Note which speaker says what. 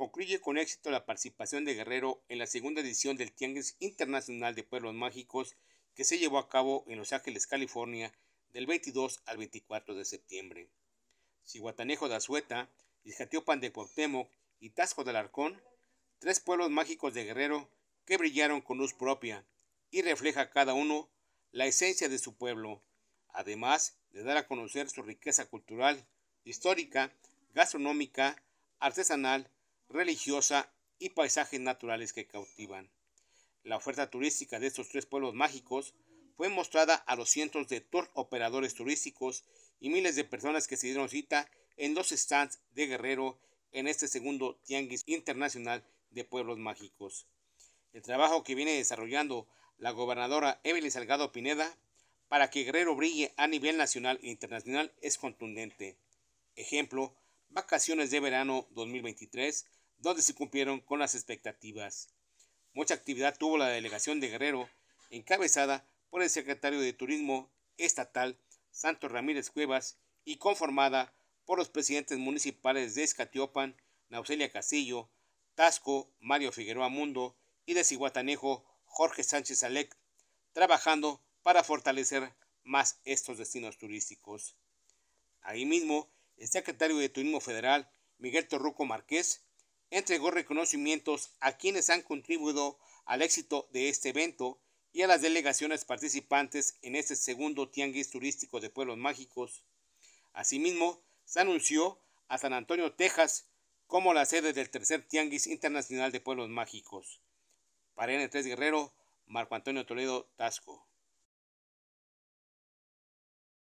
Speaker 1: concluye con éxito la participación de Guerrero en la segunda edición del Tianguis Internacional de Pueblos Mágicos que se llevó a cabo en Los Ángeles, California, del 22 al 24 de septiembre. Cihuatanejo de Azueta, Izcatiopan de Cuauhtémoc y Tasco de Alarcón, tres pueblos mágicos de Guerrero que brillaron con luz propia y refleja cada uno la esencia de su pueblo, además de dar a conocer su riqueza cultural, histórica, gastronómica, artesanal religiosa y paisajes naturales que cautivan. La oferta turística de estos tres pueblos mágicos fue mostrada a los cientos de tour operadores turísticos y miles de personas que se dieron cita en los stands de Guerrero en este segundo Tianguis Internacional de Pueblos Mágicos. El trabajo que viene desarrollando la gobernadora Evelyn Salgado Pineda para que Guerrero brille a nivel nacional e internacional es contundente. Ejemplo, vacaciones de verano 2023 donde se cumplieron con las expectativas. Mucha actividad tuvo la delegación de Guerrero, encabezada por el secretario de Turismo Estatal, Santos Ramírez Cuevas, y conformada por los presidentes municipales de Escatiopan, nauselia Castillo, Tasco, Mario Figueroa Mundo y de Cihuatanejo, Jorge Sánchez Alec, trabajando para fortalecer más estos destinos turísticos. Ahí mismo, el secretario de Turismo Federal, Miguel Torruco Márquez, entregó reconocimientos a quienes han contribuido al éxito de este evento y a las delegaciones participantes en este segundo Tianguis Turístico de Pueblos Mágicos. Asimismo, se anunció a San Antonio, Texas, como la sede del tercer Tianguis Internacional de Pueblos Mágicos. Para N3 Guerrero, Marco Antonio Toledo Tasco.